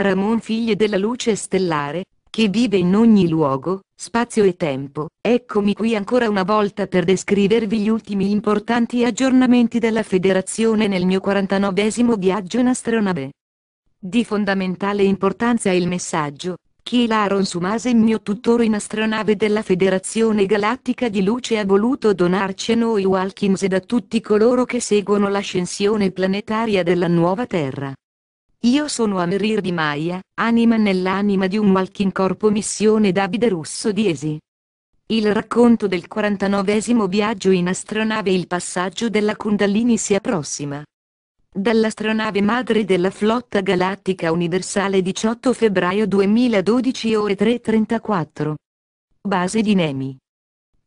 Saramon figlie della luce stellare, che vive in ogni luogo, spazio e tempo, eccomi qui ancora una volta per descrivervi gli ultimi importanti aggiornamenti della Federazione nel mio 49esimo viaggio in astronave. Di fondamentale importanza è il messaggio, che Laron Sumase, mio tutore in astronave della Federazione Galattica di Luce ha voluto donarci a noi Walkins e da tutti coloro che seguono l'ascensione planetaria della nuova Terra. Io sono Amrir Di Maia, anima nell'anima di un walking corpo missione Davide Russo Diesi. Il racconto del 49 viaggio in astronave Il passaggio della Kundalini si approssima. Dall'astronave madre della flotta galattica universale 18 febbraio 2012 ore 3.34. Base di Nemi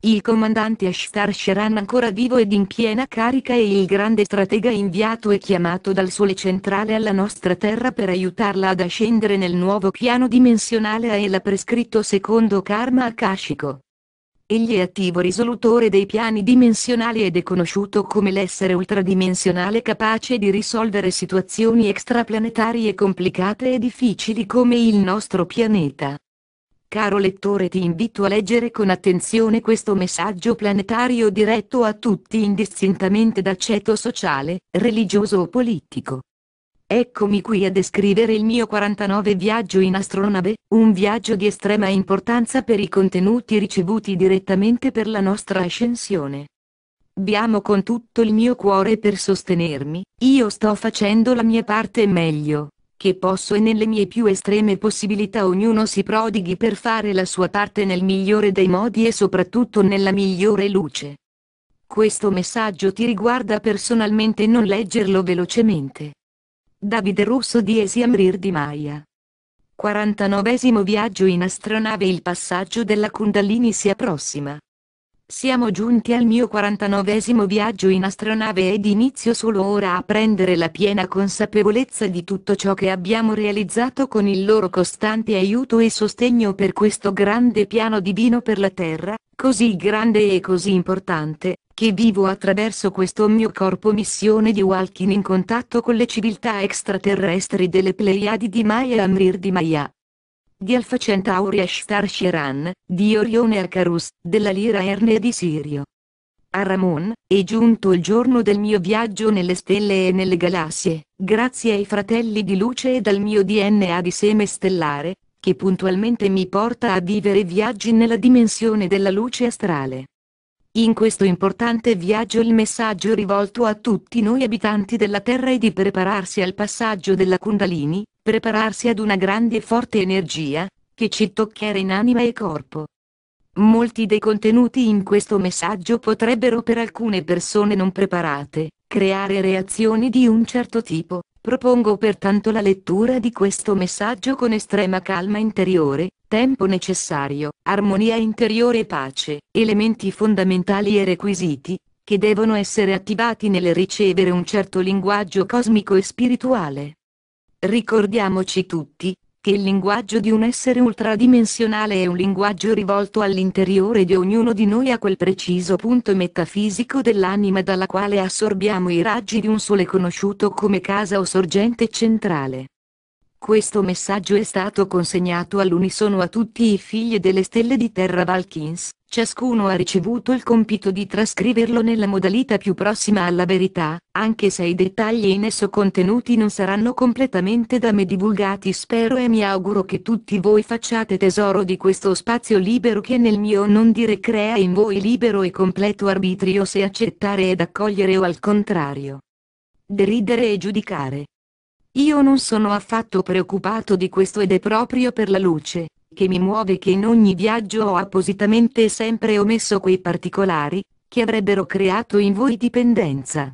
il comandante Ashtar Sharan ancora vivo ed in piena carica e il grande stratega inviato e chiamato dal sole centrale alla nostra terra per aiutarla ad ascendere nel nuovo piano dimensionale a ella prescritto secondo karma akashico. Egli è attivo risolutore dei piani dimensionali ed è conosciuto come l'essere ultradimensionale capace di risolvere situazioni extraplanetarie complicate e difficili come il nostro pianeta. Caro lettore ti invito a leggere con attenzione questo messaggio planetario diretto a tutti indistintamente da ceto sociale, religioso o politico. Eccomi qui a descrivere il mio 49 viaggio in astronave, un viaggio di estrema importanza per i contenuti ricevuti direttamente per la nostra ascensione. Biamo con tutto il mio cuore per sostenermi, io sto facendo la mia parte meglio, che posso e nelle mie più estreme possibilità ognuno si prodighi per fare la sua parte nel migliore dei modi e soprattutto nella migliore luce. Questo messaggio ti riguarda personalmente non leggerlo velocemente. Davide Russo di Esiamrir di Maia. 49 viaggio in astronave Il passaggio della Kundalini si approssima. Siamo giunti al mio 49esimo viaggio in astronave ed inizio solo ora a prendere la piena consapevolezza di tutto ciò che abbiamo realizzato con il loro costante aiuto e sostegno per questo grande piano divino per la Terra, così grande e così importante, che vivo attraverso questo mio corpo missione di Walking in contatto con le civiltà extraterrestri delle Pleiadi di Maya Amrir di Maya, di Alfa Centauri e Star Shiran, di Orione Arcarus, della Lira Erne e di Sirio. A Ramon, è giunto il giorno del mio viaggio nelle stelle e nelle galassie, grazie ai fratelli di luce e dal mio DNA di seme stellare, che puntualmente mi porta a vivere viaggi nella dimensione della luce astrale. In questo importante viaggio il messaggio rivolto a tutti noi abitanti della Terra è di prepararsi al passaggio della Kundalini, prepararsi ad una grande e forte energia, che ci toccherà in anima e corpo. Molti dei contenuti in questo messaggio potrebbero per alcune persone non preparate, creare reazioni di un certo tipo, propongo pertanto la lettura di questo messaggio con estrema calma interiore, tempo necessario, armonia interiore e pace, elementi fondamentali e requisiti, che devono essere attivati nel ricevere un certo linguaggio cosmico e spirituale. Ricordiamoci tutti, che il linguaggio di un essere ultradimensionale è un linguaggio rivolto all'interiore di ognuno di noi a quel preciso punto metafisico dell'anima dalla quale assorbiamo i raggi di un sole conosciuto come casa o sorgente centrale. Questo messaggio è stato consegnato all'unisono a tutti i figli delle stelle di Terra Valkins, ciascuno ha ricevuto il compito di trascriverlo nella modalità più prossima alla verità, anche se i dettagli in esso contenuti non saranno completamente da me divulgati spero e mi auguro che tutti voi facciate tesoro di questo spazio libero che nel mio non dire crea in voi libero e completo arbitrio se accettare ed accogliere o al contrario. Deridere e giudicare. Io non sono affatto preoccupato di questo ed è proprio per la luce, che mi muove che in ogni viaggio ho appositamente sempre omesso quei particolari, che avrebbero creato in voi dipendenza.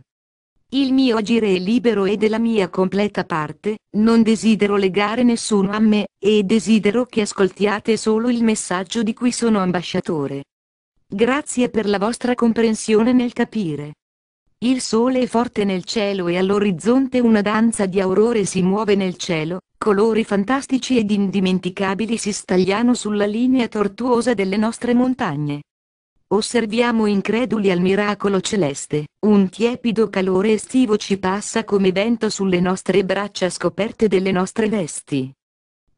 Il mio agire è libero e della mia completa parte, non desidero legare nessuno a me, e desidero che ascoltiate solo il messaggio di cui sono ambasciatore. Grazie per la vostra comprensione nel capire. Il sole è forte nel cielo e all'orizzonte una danza di aurore si muove nel cielo, colori fantastici ed indimenticabili si stagliano sulla linea tortuosa delle nostre montagne. Osserviamo increduli al miracolo celeste, un tiepido calore estivo ci passa come vento sulle nostre braccia scoperte delle nostre vesti.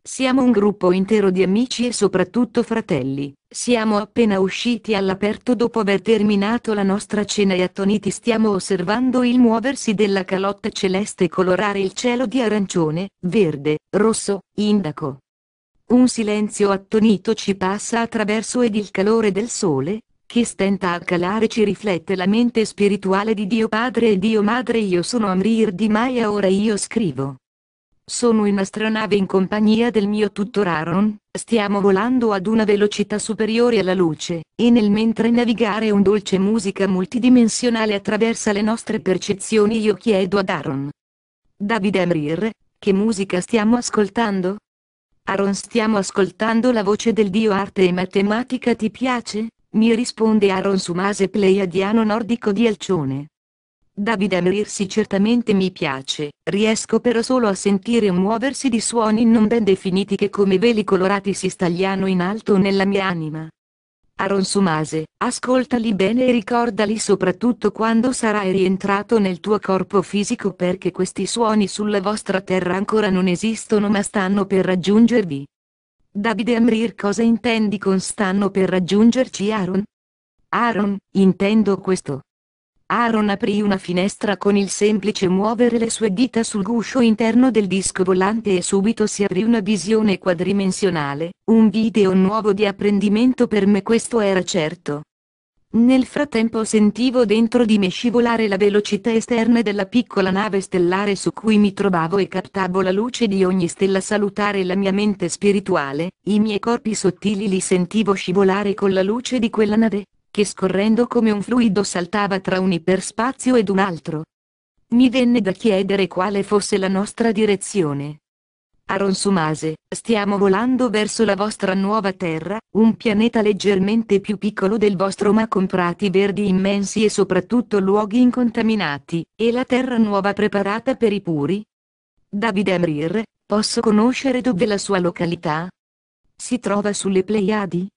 Siamo un gruppo intero di amici e soprattutto fratelli. Siamo appena usciti all'aperto dopo aver terminato la nostra cena e attoniti stiamo osservando il muoversi della calotta celeste colorare il cielo di arancione, verde, rosso, indaco. Un silenzio attonito ci passa attraverso ed il calore del sole, che stenta a calare ci riflette la mente spirituale di Dio Padre e Dio Madre io sono Amrir di Maya ora io scrivo. Sono in astronave in compagnia del mio tutor Aaron, stiamo volando ad una velocità superiore alla luce, e nel mentre navigare un dolce musica multidimensionale attraversa le nostre percezioni io chiedo ad Aaron. David Amrir, che musica stiamo ascoltando? Aaron stiamo ascoltando la voce del dio arte e matematica ti piace? Mi risponde Aaron su Mase Pleiadiano nordico di Alcione. David Emerirsi certamente mi piace, riesco però solo a sentire un muoversi di suoni non ben definiti che come veli colorati si stagliano in alto nella mia anima. Aaron Sumase, ascoltali bene e ricordali soprattutto quando sarai rientrato nel tuo corpo fisico perché questi suoni sulla vostra terra ancora non esistono ma stanno per raggiungervi. Davide Amrir cosa intendi con stanno per raggiungerci Aaron? Aaron, intendo questo. Aaron aprì una finestra con il semplice muovere le sue dita sul guscio interno del disco volante e subito si aprì una visione quadrimensionale, un video nuovo di apprendimento per me questo era certo. Nel frattempo sentivo dentro di me scivolare la velocità esterna della piccola nave stellare su cui mi trovavo e captavo la luce di ogni stella salutare la mia mente spirituale, i miei corpi sottili li sentivo scivolare con la luce di quella nave, che scorrendo come un fluido saltava tra un iperspazio ed un altro. Mi venne da chiedere quale fosse la nostra direzione. Aaron Sumase, stiamo volando verso la vostra nuova terra, un pianeta leggermente più piccolo del vostro ma con prati verdi immensi e soprattutto luoghi incontaminati, e la terra nuova preparata per i puri? Davide Amrir, posso conoscere dove la sua località? Si trova sulle Pleiadi?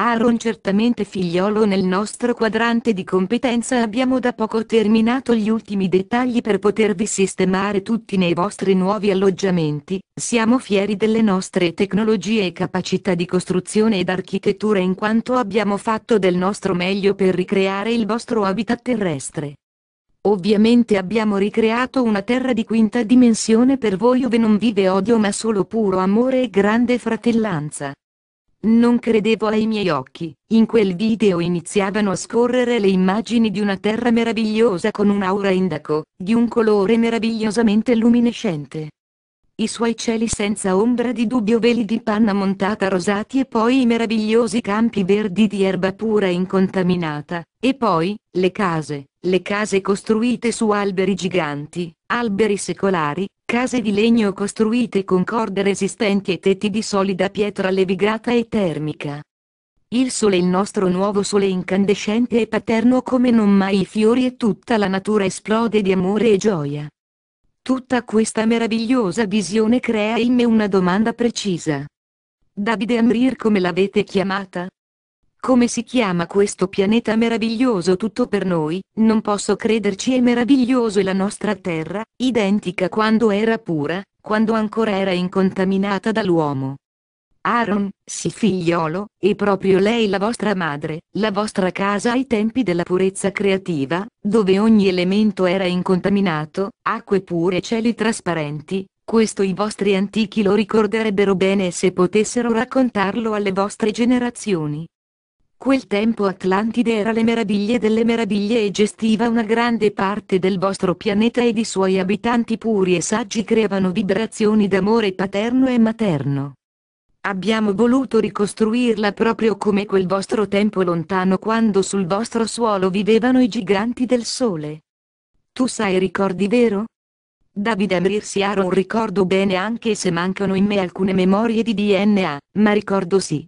Aaron certamente figliolo nel nostro quadrante di competenza abbiamo da poco terminato gli ultimi dettagli per potervi sistemare tutti nei vostri nuovi alloggiamenti, siamo fieri delle nostre tecnologie e capacità di costruzione ed architettura in quanto abbiamo fatto del nostro meglio per ricreare il vostro habitat terrestre. Ovviamente abbiamo ricreato una terra di quinta dimensione per voi dove non vive odio ma solo puro amore e grande fratellanza. Non credevo ai miei occhi, in quel video iniziavano a scorrere le immagini di una terra meravigliosa con un'aura indaco, di un colore meravigliosamente luminescente. I suoi cieli senza ombra di dubbio veli di panna montata rosati e poi i meravigliosi campi verdi di erba pura e incontaminata, e poi, le case, le case costruite su alberi giganti, alberi secolari, Case di legno costruite con corde resistenti e tetti di solida pietra levigata e termica. Il sole il nostro nuovo sole incandescente e paterno come non mai i fiori e tutta la natura esplode di amore e gioia. Tutta questa meravigliosa visione crea in me una domanda precisa. Davide Amrir come l'avete chiamata? Come si chiama questo pianeta meraviglioso tutto per noi, non posso crederci è meraviglioso è la nostra Terra, identica quando era pura, quando ancora era incontaminata dall'uomo. Aaron, sì figliolo, e proprio lei la vostra madre, la vostra casa ai tempi della purezza creativa, dove ogni elemento era incontaminato, acque pure e cieli trasparenti, questo i vostri antichi lo ricorderebbero bene se potessero raccontarlo alle vostre generazioni. Quel tempo Atlantide era le meraviglie delle meraviglie e gestiva una grande parte del vostro pianeta ed i suoi abitanti puri e saggi creavano vibrazioni d'amore paterno e materno. Abbiamo voluto ricostruirla proprio come quel vostro tempo lontano quando sul vostro suolo vivevano i giganti del sole. Tu sai ricordi vero? Davide Amrir Siaro un ricordo bene anche se mancano in me alcune memorie di DNA, ma ricordo sì.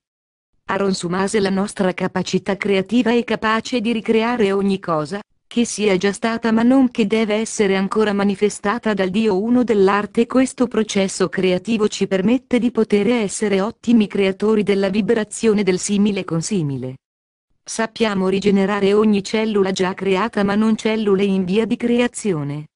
Aaron Sumase la nostra capacità creativa è capace di ricreare ogni cosa, che sia già stata ma non che deve essere ancora manifestata dal Dio uno dell'arte questo processo creativo ci permette di poter essere ottimi creatori della vibrazione del simile con simile. Sappiamo rigenerare ogni cellula già creata ma non cellule in via di creazione.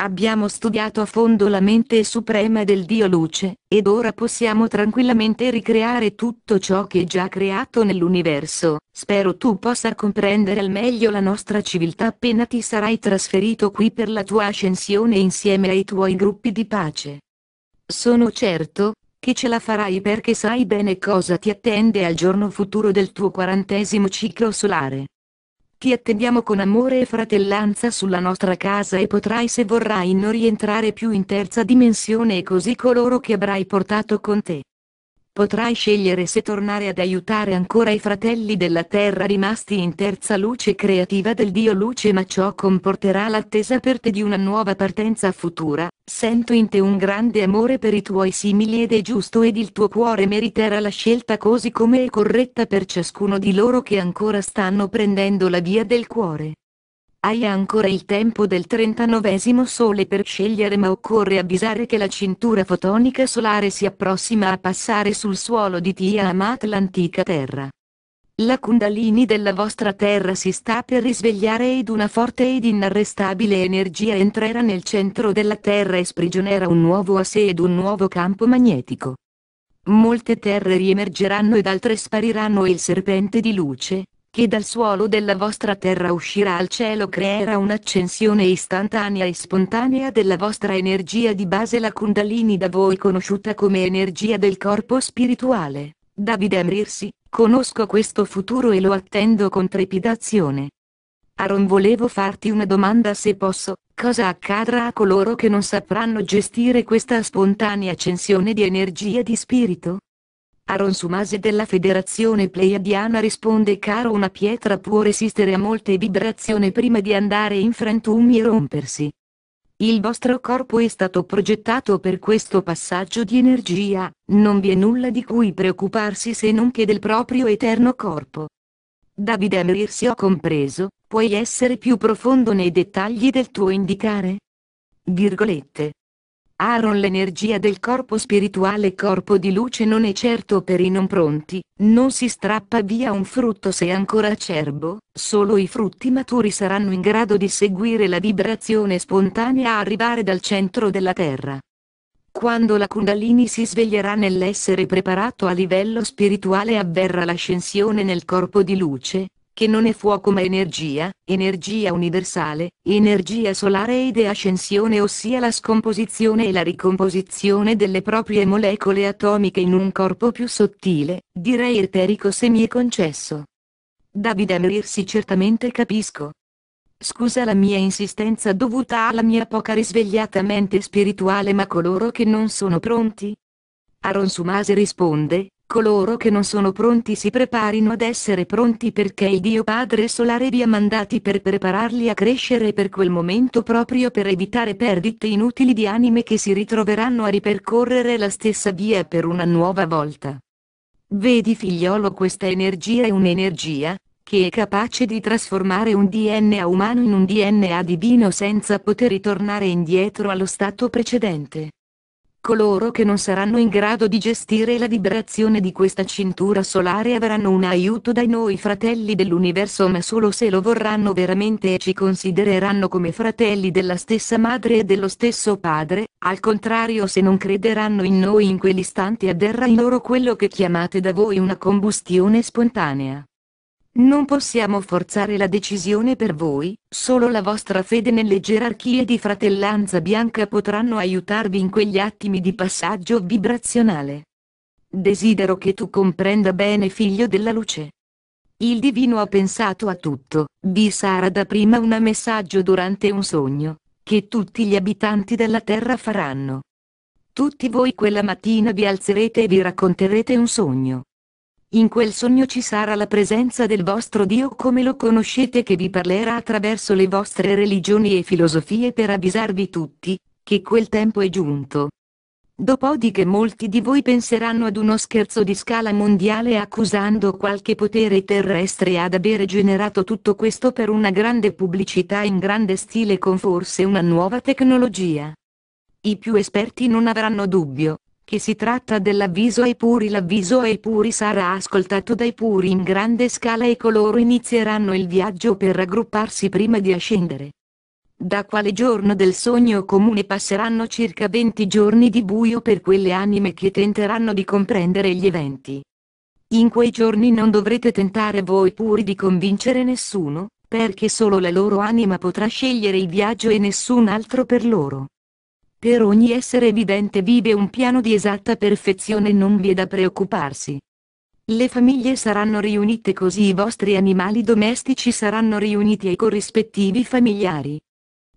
Abbiamo studiato a fondo la mente suprema del Dio Luce, ed ora possiamo tranquillamente ricreare tutto ciò che è già creato nell'universo. Spero tu possa comprendere al meglio la nostra civiltà appena ti sarai trasferito qui per la tua ascensione insieme ai tuoi gruppi di pace. Sono certo, che ce la farai perché sai bene cosa ti attende al giorno futuro del tuo quarantesimo ciclo solare. Ti attendiamo con amore e fratellanza sulla nostra casa e potrai se vorrai non rientrare più in terza dimensione e così coloro che avrai portato con te potrai scegliere se tornare ad aiutare ancora i fratelli della terra rimasti in terza luce creativa del Dio luce ma ciò comporterà l'attesa per te di una nuova partenza futura, sento in te un grande amore per i tuoi simili ed è giusto ed il tuo cuore meriterà la scelta così come è corretta per ciascuno di loro che ancora stanno prendendo la via del cuore. Hai ancora il tempo del 39 sole per scegliere ma occorre avvisare che la cintura fotonica solare si approssima a passare sul suolo di Tiamat l'antica Terra. La Kundalini della vostra terra si sta per risvegliare ed una forte ed inarrestabile energia entrerà nel centro della terra e sprigionerà un nuovo asse ed un nuovo campo magnetico. Molte terre riemergeranno ed altre spariranno e il serpente di luce, che dal suolo della vostra terra uscirà al cielo creerà un'accensione istantanea e spontanea della vostra energia di base la Kundalini da voi conosciuta come energia del corpo spirituale. Davide Amrirsi, conosco questo futuro e lo attendo con trepidazione. Aaron volevo farti una domanda se posso, cosa accadrà a coloro che non sapranno gestire questa spontanea accensione di energia di spirito? Aaron Sumase della Federazione Pleiadiana risponde caro una pietra può resistere a molte vibrazioni prima di andare in frantumi e rompersi. Il vostro corpo è stato progettato per questo passaggio di energia, non vi è nulla di cui preoccuparsi se non che del proprio eterno corpo. Davide Amir ho compreso, puoi essere più profondo nei dettagli del tuo indicare? Virgolette. Aaron l'energia del corpo spirituale corpo di luce non è certo per i non pronti, non si strappa via un frutto se ancora acerbo, solo i frutti maturi saranno in grado di seguire la vibrazione spontanea a arrivare dal centro della terra. Quando la Kundalini si sveglierà nell'essere preparato a livello spirituale avverrà l'ascensione nel corpo di luce, che non è fuoco ma energia, energia universale, energia solare ed è ascensione ossia la scomposizione e la ricomposizione delle proprie molecole atomiche in un corpo più sottile, direi eterico se mi è concesso. Davide a Merirsi certamente capisco. Scusa la mia insistenza dovuta alla mia poca risvegliata mente spirituale ma coloro che non sono pronti? Aaron Sumase risponde, coloro che non sono pronti si preparino ad essere pronti perché il Dio Padre Solare vi ha mandati per prepararli a crescere per quel momento proprio per evitare perdite inutili di anime che si ritroveranno a ripercorrere la stessa via per una nuova volta. Vedi figliolo questa energia è un'energia, che è capace di trasformare un DNA umano in un DNA divino senza poter ritornare indietro allo stato precedente. Coloro che non saranno in grado di gestire la vibrazione di questa cintura solare avranno un aiuto dai noi fratelli dell'universo ma solo se lo vorranno veramente e ci considereranno come fratelli della stessa madre e dello stesso padre, al contrario se non crederanno in noi in quell'istante avverrà in loro quello che chiamate da voi una combustione spontanea. Non possiamo forzare la decisione per voi, solo la vostra fede nelle gerarchie di fratellanza bianca potranno aiutarvi in quegli attimi di passaggio vibrazionale. Desidero che tu comprenda bene figlio della luce. Il divino ha pensato a tutto, vi sarà da prima un messaggio durante un sogno, che tutti gli abitanti della terra faranno. Tutti voi quella mattina vi alzerete e vi racconterete un sogno. In quel sogno ci sarà la presenza del vostro Dio come lo conoscete che vi parlerà attraverso le vostre religioni e filosofie per avvisarvi tutti, che quel tempo è giunto. Dopodiché molti di voi penseranno ad uno scherzo di scala mondiale accusando qualche potere terrestre ad avere generato tutto questo per una grande pubblicità in grande stile con forse una nuova tecnologia. I più esperti non avranno dubbio, che si tratta dell'avviso ai puri. L'avviso ai puri sarà ascoltato dai puri in grande scala e coloro inizieranno il viaggio per raggrupparsi prima di ascendere. Da quale giorno del sogno comune passeranno circa 20 giorni di buio per quelle anime che tenteranno di comprendere gli eventi. In quei giorni non dovrete tentare voi puri di convincere nessuno, perché solo la loro anima potrà scegliere il viaggio e nessun altro per loro. Per ogni essere vivente vive un piano di esatta perfezione e non vi è da preoccuparsi. Le famiglie saranno riunite così i vostri animali domestici saranno riuniti ai corrispettivi familiari.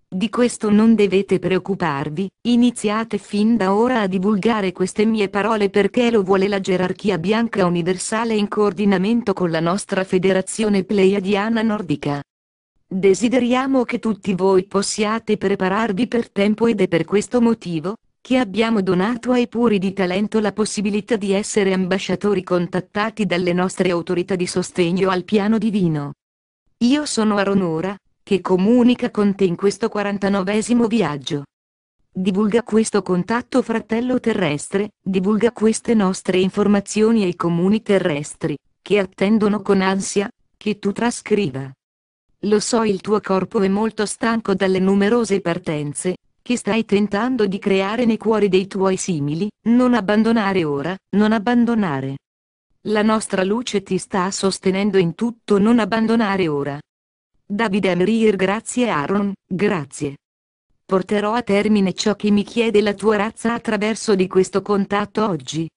Di questo non dovete preoccuparvi, iniziate fin da ora a divulgare queste mie parole perché lo vuole la gerarchia bianca universale in coordinamento con la nostra federazione pleiadiana nordica. Desideriamo che tutti voi possiate prepararvi per tempo ed è per questo motivo, che abbiamo donato ai puri di talento la possibilità di essere ambasciatori contattati dalle nostre autorità di sostegno al piano divino. Io sono Aronora, che comunica con te in questo 49 viaggio. Divulga questo contatto fratello terrestre, divulga queste nostre informazioni ai comuni terrestri, che attendono con ansia, che tu trascriva. Lo so il tuo corpo è molto stanco dalle numerose partenze, che stai tentando di creare nei cuori dei tuoi simili, non abbandonare ora, non abbandonare. La nostra luce ti sta sostenendo in tutto non abbandonare ora. Davide Amrir grazie Aaron, grazie. Porterò a termine ciò che mi chiede la tua razza attraverso di questo contatto oggi,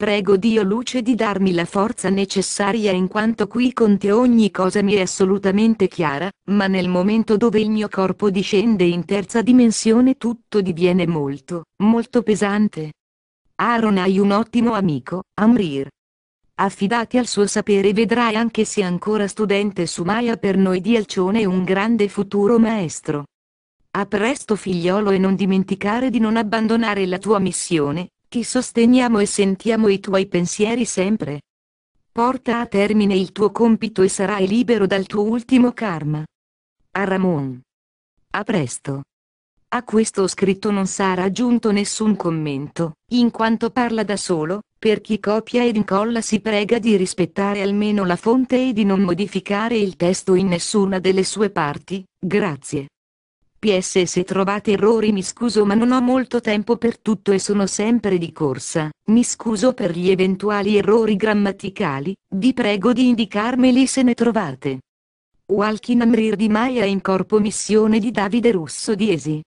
Prego Dio luce di darmi la forza necessaria in quanto qui con te ogni cosa mi è assolutamente chiara, ma nel momento dove il mio corpo discende in terza dimensione tutto diviene molto, molto pesante. Aaron hai un ottimo amico, Amrir. Affidati al suo sapere vedrai anche se ancora studente su Maya per noi di Alcione un grande futuro maestro. A presto figliolo e non dimenticare di non abbandonare la tua missione, ti sosteniamo e sentiamo i tuoi pensieri sempre. Porta a termine il tuo compito e sarai libero dal tuo ultimo karma. A Ramon. A presto. A questo scritto non sarà aggiunto nessun commento, in quanto parla da solo, per chi copia ed incolla si prega di rispettare almeno la fonte e di non modificare il testo in nessuna delle sue parti, grazie. PS se trovate errori mi scuso ma non ho molto tempo per tutto e sono sempre di corsa, mi scuso per gli eventuali errori grammaticali, vi prego di indicarmeli se ne trovate. Walkin Amrir di Maia in corpo missione di Davide Russo Diesi.